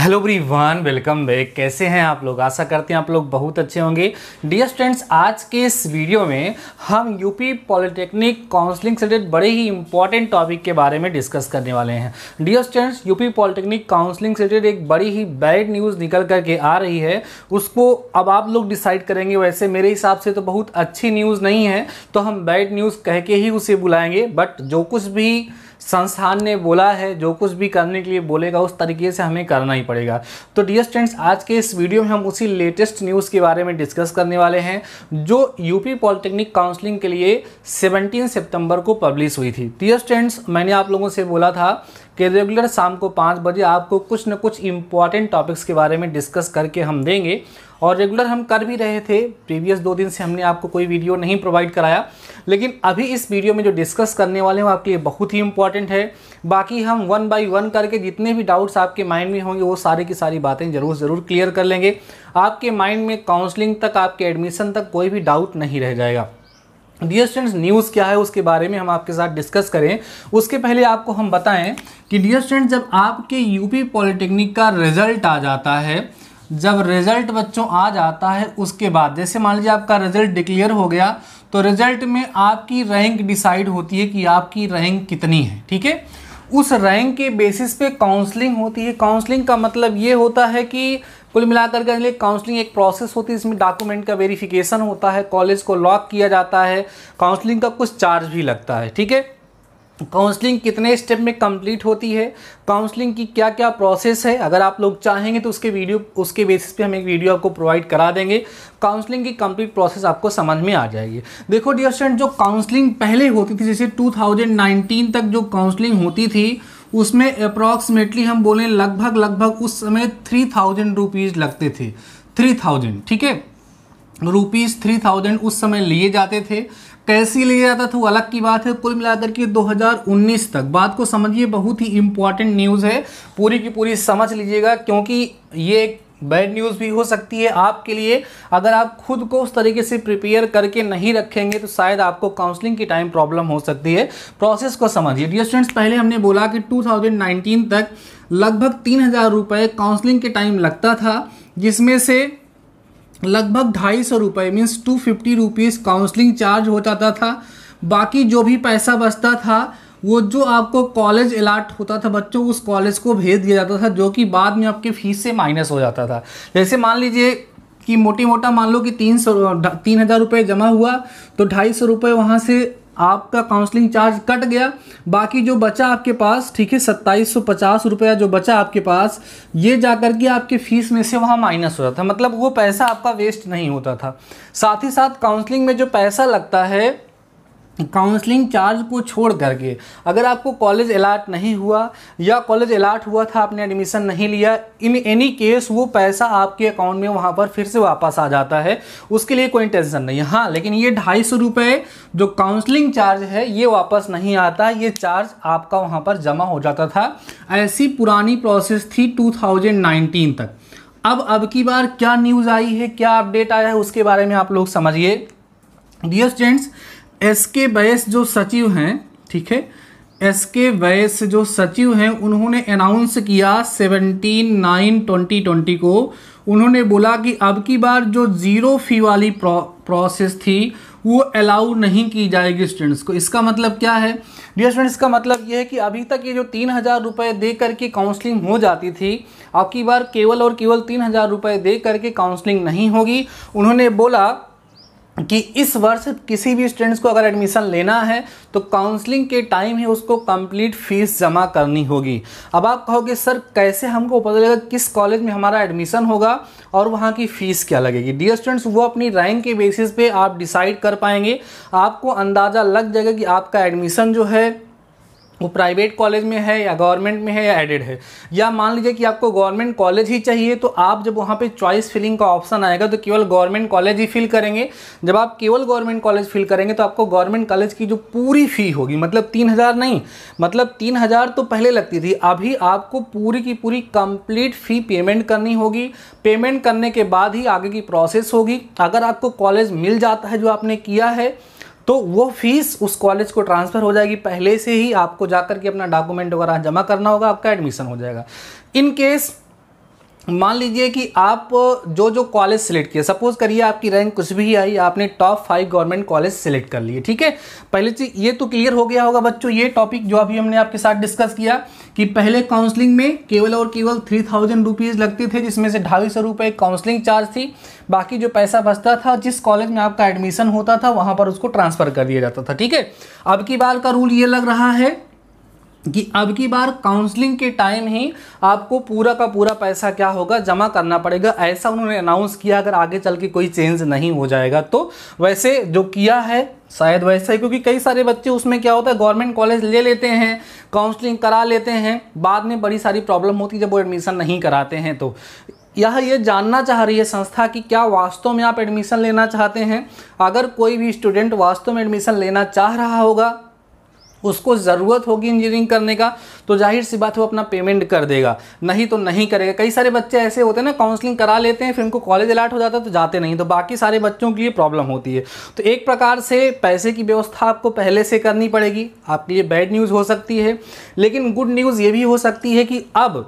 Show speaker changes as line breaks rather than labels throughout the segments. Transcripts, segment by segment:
hello one welcome back कैसे हैं आप लोग आशा करते हैं आप लोग बहुत अच्छे होंगे डियर स्टूडेंट्स आज के इस वीडियो में हम यूपी पॉलिटेक्निक काउंसलिंग से रिलेटेड बड़े ही इंपॉर्टेंट टॉपिक के बारे में डिस्कस करने वाले हैं dear students UP polytechnic counselling से रिलेटेड एक बड़ी ही बैड न्यूज़ निकल करके आ रही है उसको अब आप लोग डिसाइड करेंगे वैसे मेरे हिसाब से तो बहुत अच्छी न्यूज़ नहीं है तो हम बैड न्यूज़ कह के ही उसे बुलाएंगे बट जो कुछ भी संस्थान ने बोला है जो कुछ भी करने के लिए बोलेगा उस तरीके से हमें करना ही पड़ेगा तो डियर स्टूडेंट्स आज के इस वीडियो में हम उसी लेटेस्ट न्यूज़ के बारे में डिस्कस करने वाले हैं जो यूपी पॉलिटेक्निक काउंसलिंग के लिए 17 सितंबर को पब्लिश हुई थी डियर स्टूडेंट्स मैंने आप लोगों से बोला था कि रेगुलर शाम को पाँच बजे आपको कुछ न कुछ इंपॉर्टेंट टॉपिक्स के बारे में डिस्कस करके हम देंगे और रेगुलर हम कर भी रहे थे प्रीवियस दो दिन से हमने आपको कोई वीडियो नहीं प्रोवाइड कराया लेकिन अभी इस वीडियो में जो डिस्कस करने वाले हैं आपके लिए बहुत ही इंपॉर्टेंट है बाकी हम वन बाई वन करके जितने भी डाउट्स आपके माइंड में होंगे वो सारे की सारी बातें ज़रूर ज़रूर क्लियर कर लेंगे आपके माइंड में काउंसलिंग तक आपके एडमिशन तक कोई भी डाउट नहीं रह जाएगा डियर स्टूडेंट्स न्यूज़ क्या है उसके बारे में हम आपके साथ डिस्कस करें उसके पहले आपको हम बताएं कि डियर स्टूडेंट्स जब आपके यूपी पॉलिटेक्निक का रिजल्ट आ जाता है जब रिजल्ट बच्चों आ जाता है उसके बाद जैसे मान लीजिए आपका रिजल्ट डिक्लेयर हो गया तो रिजल्ट में आपकी रैंक डिसाइड होती है कि आपकी रैंक कितनी है ठीक है उस रैंक के बेसिस पे काउंसलिंग होती है काउंसलिंग का मतलब ये होता है कि कुल मिलाकर के लिए काउंसलिंग एक प्रोसेस होती है इसमें डॉक्यूमेंट का वेरिफिकेशन होता है कॉलेज को लॉक किया जाता है काउंसलिंग का कुछ चार्ज भी लगता है ठीक है काउंसलिंग कितने स्टेप में कंप्लीट होती है काउंसलिंग की क्या क्या प्रोसेस है अगर आप लोग चाहेंगे तो उसके वीडियो उसके बेसिस पे हम एक वीडियो आपको प्रोवाइड करा देंगे काउंसलिंग की कंप्लीट प्रोसेस आपको समझ में आ जाएगी देखो डियर स्टूडेंट जो काउंसलिंग पहले होती थी जैसे 2019 तक जो काउंसलिंग होती थी उसमें अप्रॉक्सीमेटली हम बोलें लगभग लगभग उस समय थ्री थाउजेंड लगते थे थ्री थाउजेंड ठीक है रुपीज़ थ्री थाउजेंड उस समय लिए जाते थे कैसे लिया जाता था वो अलग की बात है कुल मिलाकर के 2019 तक बात को समझिए बहुत ही इम्पॉर्टेंट न्यूज़ है पूरी की पूरी समझ लीजिएगा क्योंकि ये एक बैड न्यूज़ भी हो सकती है आपके लिए अगर आप खुद को उस तरीके से प्रिपेयर करके नहीं रखेंगे तो शायद आपको काउंसलिंग की टाइम प्रॉब्लम हो सकती है प्रोसेस को समझिए डियर स्टूडेंट्स पहले हमने बोला कि 2019 तक लगभग तीन हज़ार रुपये काउंसलिंग के टाइम लगता था जिसमें से लगभग ढाई सौ रुपये means two fifty rupees counselling charge हो जाता था बाकी जो भी पैसा बचता था वो जो आपको कॉलेज अलाट होता था बच्चों उस कॉलेज को भेज दिया जाता था जो कि बाद में आपके फीस से माइनस हो जाता था जैसे मान लीजिए कि मोटी मोटा मान लो कि तीन सौ तीन हज़ार रुपये जमा हुआ तो ढाई सौ रुपये वहाँ से आपका काउंसलिंग चार्ज कट गया बाकी जो बचा आपके पास ठीक है सत्ताईस सौ पचास रुपया जो बचा आपके पास ये जाकर के आपके फीस में से वहाँ माइनस हो जाता मतलब वो पैसा आपका वेस्ट नहीं होता था साथ ही साथ काउंसलिंग में जो पैसा लगता है काउंसलिंग चार्ज को छोड़ करके अगर आपको कॉलेज अलाट नहीं हुआ या कॉलेज अलाट हुआ था आपने एडमिशन नहीं लिया इन एनी केस वो पैसा आपके अकाउंट में वहाँ पर फिर से वापस आ जाता है उसके लिए कोई टेंशन नहीं है हाँ लेकिन ये ढाई सौ रुपये जो काउंसलिंग चार्ज है ये वापस नहीं आता ये चार्ज आपका वहाँ पर जमा हो जाता था ऐसी पुरानी प्रोसेस थी टू तक अब अब की बार क्या न्यूज़ आई है क्या अपडेट आया है उसके बारे में आप लोग समझिए डियर स्टूडेंट्स एस के वैस जो सचिव हैं ठीक है एस के वैस जो सचिव हैं उन्होंने अनाउंस किया सेवनटीन नाइन ट्वेंटी ट्वेंटी को उन्होंने बोला कि अब की बार जो ज़ीरो फी वाली प्रो, प्रोसेस थी वो अलाउ नहीं की जाएगी स्टूडेंट्स को इसका मतलब क्या है डियर स्टूडेंट्स का मतलब ये है कि अभी तक ये जो तीन हज़ार रुपये दे करके काउंसलिंग हो जाती थी अब की बार केवल और केवल तीन हज़ार रुपये दे करके काउंसलिंग नहीं होगी उन्होंने बोला कि इस वर्ष किसी भी स्टूडेंट्स को अगर एडमिशन लेना है तो काउंसलिंग के टाइम ही उसको कंप्लीट फीस जमा करनी होगी अब आप कहोगे सर कैसे हमको पता चलेगा किस कॉलेज में हमारा एडमिशन होगा और वहाँ की फ़ीस क्या लगेगी डियर स्टूडेंट्स वो अपनी रैंक के बेसिस पे आप डिसाइड कर पाएंगे आपको अंदाज़ा लग जाएगा कि आपका एडमिशन जो है वो प्राइवेट कॉलेज में है या गवर्नमेंट में है या एडेड है या मान लीजिए कि आपको गवर्नमेंट कॉलेज ही चाहिए तो आप जब वहाँ पे चॉइस फिलिंग का ऑप्शन आएगा तो केवल गवर्नमेंट कॉलेज ही फिल करेंगे जब आप केवल गवर्नमेंट कॉलेज फिल करेंगे तो आपको गवर्नमेंट कॉलेज की जो पूरी फ़ी होगी मतलब तीन हज़ार नहीं मतलब तीन हज़ार तो पहले लगती थी अभी आपको पूरी की पूरी कंप्लीट फ़ी पेमेंट करनी होगी पेमेंट करने के बाद ही आगे की प्रोसेस होगी अगर आपको कॉलेज मिल जाता है जो आपने किया है तो वो फीस उस कॉलेज को ट्रांसफ़र हो जाएगी पहले से ही आपको जाकर के अपना डॉक्यूमेंट वगैरह जमा करना होगा आपका एडमिशन हो जाएगा इन केस मान लीजिए कि आप जो जो कॉलेज सेलेक्ट किए सपोज करिए आपकी रैंक कुछ भी आई आपने top five government college select कर लिए ठीक है पहले चीज ये तो क्लियर हो गया होगा बच्चों ये टॉपिक जो अभी हमने आपके साथ डिस्कस किया कि पहले काउंसलिंग में केवल और केवल थ्री थाउजेंड रुपीज़ लगती थे जिसमें से ढाई सौ रुपये काउंसलिंग चार्ज थी बाकी जो पैसा बचता था जिस कॉलेज में आपका एडमिशन होता था वहाँ पर उसको ट्रांसफ़र कर दिया जाता था ठीक है अब की बार का रूल ये लग रहा है कि अब की बार काउंसलिंग के टाइम ही आपको पूरा का पूरा पैसा क्या होगा जमा करना पड़ेगा ऐसा उन्होंने अनाउंस किया अगर आगे चल के कोई चेंज नहीं हो जाएगा तो वैसे जो किया है शायद वैसा ही क्योंकि कई सारे बच्चे उसमें क्या होता है गवर्नमेंट कॉलेज ले लेते हैं काउंसलिंग करा लेते हैं बाद में बड़ी सारी प्रॉब्लम होती जब वो एडमिशन नहीं कराते हैं तो यह ये जानना चाह रही है संस्था कि क्या वास्तव में आप एडमिशन लेना चाहते हैं अगर कोई भी स्टूडेंट वास्तव में एडमिशन लेना चाह रहा होगा उसको ज़रूरत होगी इंजीनियरिंग करने का तो जाहिर सी बात वो अपना पेमेंट कर देगा नहीं तो नहीं करेगा कई सारे बच्चे ऐसे होते हैं ना काउंसलिंग करा लेते हैं फिर उनको कॉलेज अलाट हो जाता है तो जाते नहीं तो बाकी सारे बच्चों के लिए प्रॉब्लम होती है तो एक प्रकार से पैसे की व्यवस्था आपको पहले से करनी पड़ेगी आपके लिए बैड न्यूज़ हो सकती है लेकिन गुड न्यूज़ ये भी हो सकती है कि अब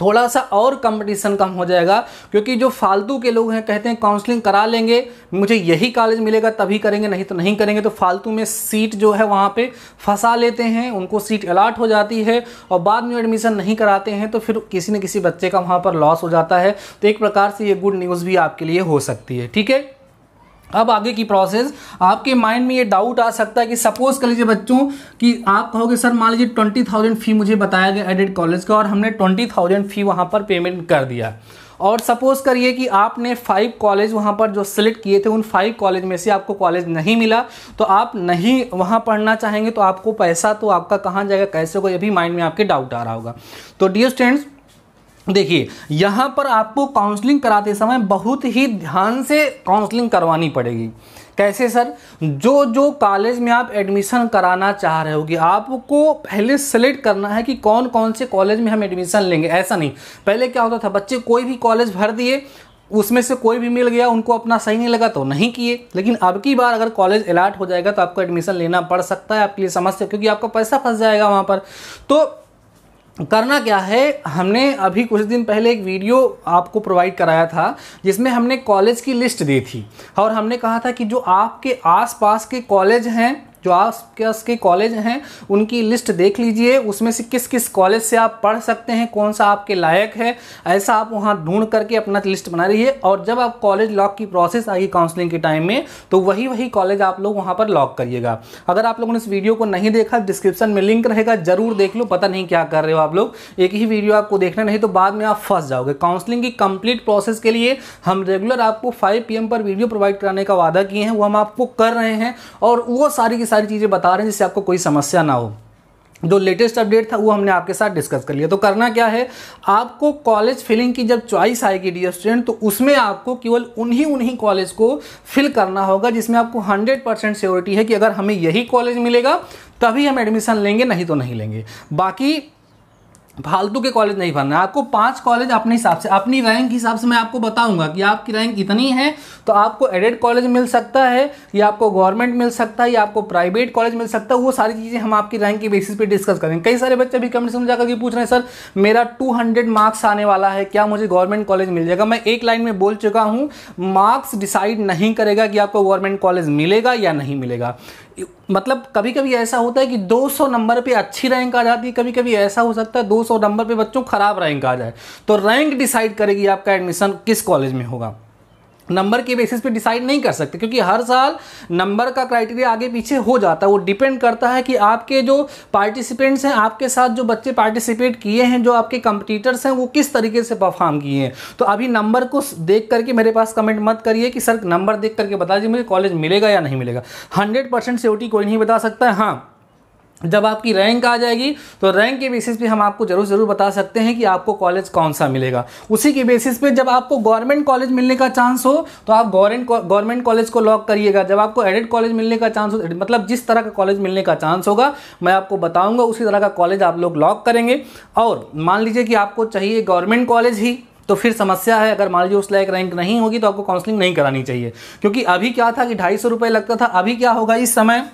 थोड़ा सा और कंपटीशन कम हो जाएगा क्योंकि जो फालतू के लोग हैं कहते हैं काउंसलिंग करा लेंगे मुझे यही कॉलेज मिलेगा तभी करेंगे नहीं तो नहीं करेंगे तो फालतू में सीट जो है वहाँ पे फंसा लेते हैं उनको सीट अलाट हो जाती है और बाद में एडमिशन नहीं कराते हैं तो फिर किसी न किसी बच्चे का वहाँ पर लॉस हो जाता है तो एक प्रकार से ये गुड न्यूज़ भी आपके लिए हो सकती है ठीक है अब आगे की प्रोसेस आपके माइंड में ये डाउट आ सकता है कि सपोज कर लीजिए बच्चों कि आप कहोगे सर मान लीजिए ट्वेंटी थाउजेंड फ़ी मुझे बताया गया एडिट कॉलेज का और हमने ट्वेंटी थाउजेंड फ़ी वहाँ पर पेमेंट कर दिया और सपोज़ करिए कि आपने फाइव कॉलेज वहाँ पर जो सिलेक्ट किए थे उन फाइव कॉलेज में से आपको कॉलेज नहीं मिला तो आप नहीं वहाँ पढ़ना चाहेंगे तो आपको पैसा तो आपका कहाँ जाएगा कैसे होगा ये भी माइंड में आपके डाउट आ रहा होगा तो डियर स्टूडेंट्स देखिए यहाँ पर आपको काउंसलिंग कराते समय बहुत ही ध्यान से काउंसलिंग करवानी पड़ेगी कैसे सर जो जो कॉलेज में आप एडमिशन कराना चाह रहे होगे आपको पहले सेलेक्ट करना है कि कौन कौन से कॉलेज में हम एडमिशन लेंगे ऐसा नहीं पहले क्या होता था बच्चे कोई भी कॉलेज भर दिए उसमें से कोई भी मिल गया उनको अपना सही नहीं लगा तो नहीं किए लेकिन अब की बार अगर कॉलेज अलाट हो जाएगा तो आपको एडमिशन लेना पड़ सकता है आपके लिए समस्या क्योंकि आपका पैसा फंस जाएगा वहाँ पर तो करना क्या है हमने अभी कुछ दिन पहले एक वीडियो आपको प्रोवाइड कराया था जिसमें हमने कॉलेज की लिस्ट दी थी और हमने कहा था कि जो आपके आसपास के कॉलेज हैं जो आपके के कॉलेज हैं उनकी लिस्ट देख लीजिए उसमें से किस किस कॉलेज से आप पढ़ सकते हैं कौन सा आपके लायक है ऐसा आप वहाँ ढूंढ करके अपना लिस्ट बना रही है और जब आप कॉलेज लॉक की प्रोसेस आएगी काउंसलिंग के टाइम में तो वही वही कॉलेज आप लोग वहाँ पर लॉक करिएगा अगर आप लोगों ने इस वीडियो को नहीं देखा डिस्क्रिप्शन में लिंक रहेगा जरूर देख लो पता नहीं क्या कर रहे हो आप लोग एक ही वीडियो आपको देखना नहीं तो बाद में आप फंस जाओगे काउंसलिंग की कंप्लीट प्रोसेस के लिए हम रेगुलर आपको फाइव पी पर वीडियो प्रोवाइड कराने का वादा किए हैं वो हम आपको कर रहे हैं और वो सारी सारी चीज़ें बता रहे हैं जिससे आपको कोई समस्या ना हो जो लेटेस्ट अपडेट था वो हमने आपके साथ डिस्कस कर लिया तो करना क्या है आपको कॉलेज फिलिंग की जब चॉइस आएगी डी स्टूडेंट तो उसमें आपको केवल उन्हीं उन्हीं कॉलेज को फिल करना होगा जिसमें आपको 100 परसेंट श्योरिटी है कि अगर हमें यही कॉलेज मिलेगा तभी हम एडमिशन लेंगे नहीं तो नहीं लेंगे बाकी फालतू के कॉलेज नहीं भरना है आपको पांच कॉलेज अपने हिसाब से अपनी रैंक के हिसाब से मैं आपको बताऊंगा कि आपकी रैंक इतनी है तो आपको एडेड कॉलेज मिल सकता है या आपको गवर्नमेंट मिल सकता है या आपको प्राइवेट कॉलेज मिल सकता है वो सारी चीज़ें हम आपकी रैंक के बेसिस पे डिस्कस करेंगे कई सारे बच्चे भी कमेंट में जाकर के पूछ रहे हैं सर मेरा टू मार्क्स आने वाला है क्या मुझे गवर्नमेंट कॉलेज मिल जाएगा मैं एक लाइन में बोल चुका हूँ मार्क्स डिसाइड नहीं करेगा कि आपको गवर्नमेंट कॉलेज मिलेगा या नहीं मिलेगा मतलब कभी कभी ऐसा होता है कि 200 नंबर पे अच्छी रैंक आ जाती है कभी कभी ऐसा हो सकता है 200 नंबर पे बच्चों खराब रैंक आ जाए तो रैंक डिसाइड करेगी आपका एडमिशन किस कॉलेज में होगा नंबर के बेसिस पे डिसाइड नहीं कर सकते क्योंकि हर साल नंबर का क्राइटेरिया आगे पीछे हो जाता है वो डिपेंड करता है कि आपके जो पार्टिसिपेंट्स हैं आपके साथ जो बच्चे पार्टिसिपेट किए हैं जो आपके कंपटीटर्स हैं वो किस तरीके से परफॉर्म किए हैं तो अभी नंबर को देख करके मेरे पास कमेंट मत करिए कि सर नंबर देख करके बता दीजिए मुझे कॉलेज मिलेगा या नहीं मिलेगा हंड्रेड परसेंट कोई नहीं बता सकता है हाँ जब आपकी रैंक आ जाएगी तो रैंक के बेसिस पे हम आपको ज़रूर ज़रूर बता सकते हैं कि आपको कॉलेज कौन सा मिलेगा उसी के बेसिस पे जब आपको गवर्नमेंट कॉलेज मिलने का चांस हो तो आप गवर्नमेंट गवर्नमेंट कॉलेज को लॉक करिएगा जब आपको एडिड कॉलेज मिलने का चांस हो मतलब जिस तरह का कॉलेज मिलने का चांस होगा मैं आपको बताऊँगा उसी तरह का कॉलेज आप लोग लॉक करेंगे और मान लीजिए कि आपको चाहिए गवर्नमेंट कॉलेज ही तो फिर समस्या है अगर मान लीजिए उस लायक रैंक नहीं होगी तो आपको काउंसलिंग नहीं करानी चाहिए क्योंकि अभी क्या था कि ढाई सौ लगता था अभी क्या होगा इस समय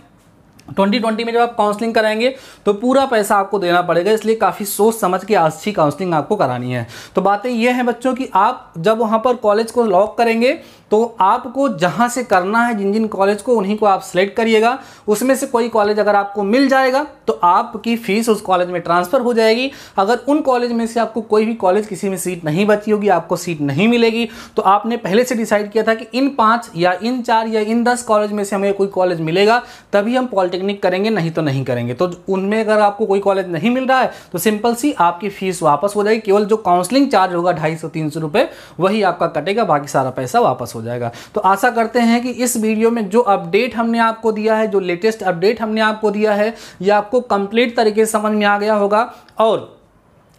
2020 में जब आप काउंसलिंग कराएंगे तो पूरा पैसा आपको देना पड़ेगा इसलिए काफ़ी सोच समझ के अच्छी काउंसलिंग आपको करानी है तो बातें यह हैं बच्चों कि आप जब वहाँ पर कॉलेज को लॉक करेंगे तो आपको जहाँ से करना है जिन जिन कॉलेज को उन्हीं को आप सेलेक्ट करिएगा उसमें से कोई कॉलेज अगर आपको मिल जाएगा तो आपकी फ़ीस उस कॉलेज में ट्रांसफ़र हो जाएगी अगर उन कॉलेज में से आपको कोई भी कॉलेज किसी में सीट नहीं बची होगी आपको सीट नहीं मिलेगी तो आपने पहले से डिसाइड किया था कि इन पाँच या इन चार या इन दस कॉलेज में से हमें कोई कॉलेज मिलेगा तभी हम पॉलिटिक पॉलिटेक्निक करेंगे नहीं तो नहीं करेंगे तो उनमें अगर आपको कोई कॉलेज नहीं मिल रहा है तो सिंपल सी आपकी फीस वापस हो जाएगी केवल जो काउंसलिंग चार्ज होगा ढाई सौ तीन सौ रुपये वही आपका कटेगा बाकी सारा पैसा वापस हो जाएगा तो आशा करते हैं कि इस वीडियो में जो अपडेट हमने आपको दिया है जो लेटेस्ट अपडेट हमने आपको दिया है यह आपको कंप्लीट तरीके से समझ में आ गया होगा और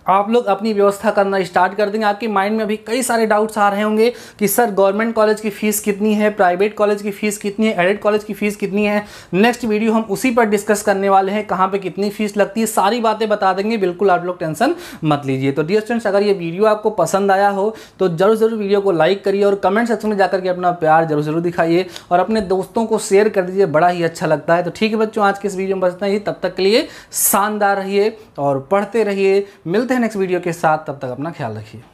आप लोग अपनी व्यवस्था करना स्टार्ट कर देंगे आपके माइंड में अभी कई सारे डाउट्स आ रहे होंगे कि सर गवर्नमेंट कॉलेज की फ़ीस कितनी है प्राइवेट कॉलेज की फ़ीस कितनी है एडेड कॉलेज की फ़ीस कितनी है नेक्स्ट वीडियो हम उसी पर डिस्कस करने वाले हैं कहाँ पे कितनी फ़ीस लगती है सारी बातें बता देंगे बिल्कुल आप लोग टेंशन मत लीजिए तो डियर स्टूडेंट्स अगर ये वीडियो आपको पसंद आया हो तो जरूर जरूर वीडियो को लाइक करिए और कमेंट सेक्शन में जाकर के अपना प्यार जरूर जरूर दिखाइए और अपने दोस्तों को शेयर कर दीजिए बड़ा ही अच्छा लगता है तो ठीक है बच्चों आज के इस वीडियो में बचते ही तब तक के लिए शानदार रहिए और पढ़ते रहिए मिलते हैं नेक्स्ट वीडियो के साथ तब तक अपना ख्याल रखिए